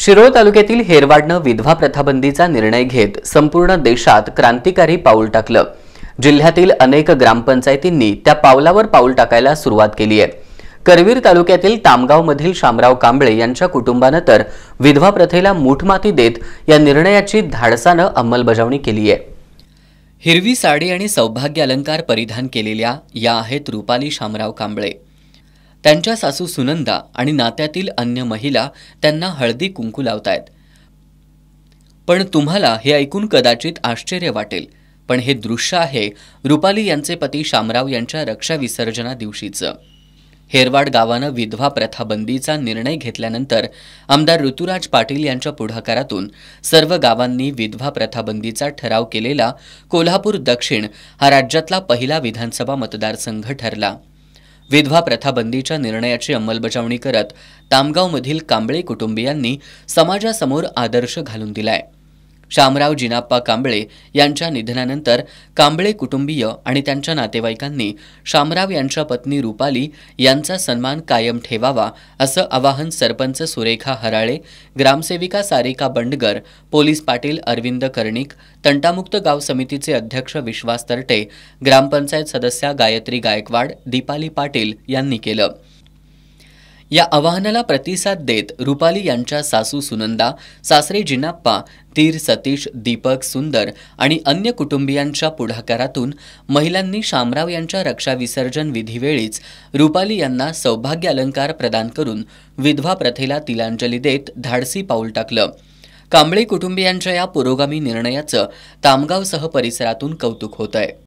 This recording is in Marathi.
शिरोळ तालुक्यातील हेरवाडनं विधवा प्रथाबंदीचा निर्णय घेत संपूर्ण देशात क्रांतिकारी पाऊल टाकलं जिल्ह्यातील अनेक ग्रामपंचायतींनी त्या पावलावर पाऊल टाकायला सुरुवात केली आहे करवीर तालुक्यातील तामगावमधील शामराव कांबळे यांच्या कुटुंबानं तर विधवा प्रथेला मूठमाती देत या निर्णयाची धाडसानं अंमलबजावणी केली आहे हिरवी साडी आणि सौभाग्य अलंकार परिधान केलेल्या या आहेत रुपाली शामराव कांबळे त्यांच्या सासू सुनंदा आणि नात्यातील अन्य महिला त्यांना हळदी कुंकू लावतायत पण तुम्हाला हे ऐकून कदाचित आश्चर्य वाटेल पण हे दृश्य आहे रुपाली यांचे पती शामराव यांच्या रक्षा विसर्जना दिवशीचं हेरवाड गावानं विधवा प्रथाबंदीचा निर्णय घेतल्यानंतर आमदार ऋतुराज पाटील यांच्या पुढाकारातून सर्व गावांनी विधवा प्रथाबंदीचा ठराव केलेला कोल्हापूर दक्षिण हा राज्यातला पहिला विधानसभा मतदारसंघ ठरला विधवा प्रथाबंदीच्या निर्णयाची अंमलबजावणी करत तामगावमधील कांबळे कुटुंबियांनी समाजासमोर आदर्श घालून दिलाय शामराव जिनाप्पा कांबळे यांच्या निधनानंतर कांबळे कुटुंबीय आणि त्यांच्या नातेवाईकांनी शामराव यांच्या पत्नी रुपाली यांचा सन्मान कायम ठेवावा असं आवाहन सरपंच सुरेखा हराळे ग्रामसेविका सारिका बंडगर पोलीस पाटील अरविंद कर्णिक तंटामुक्त गाव समितीचे अध्यक्ष विश्वास तरटे ग्रामपंचायत सदस्या गायत्री गायकवाड दीपाली पाटील यांनी केलं या आवाहनाला प्रतिसाद देत रुपाली यांच्या सासू सुनंदा सासरे जिनाप्पा तीर सतीश दीपक सुंदर आणि अन्य कुटुंबियांच्या पुढाकारातून महिलांनी शामराव यांच्या रक्षा विसर्जन विधीवेळीच रुपाली यांना सौभाग्य अलंकार प्रदान करून विधवा प्रथेला तिलांजली देत धाडसी पाऊल टाकलं कांबळे कुटुंबियांच्या या पुरोगामी निर्णयाचं तामगावसह परिसरातून कौतुक होत आहे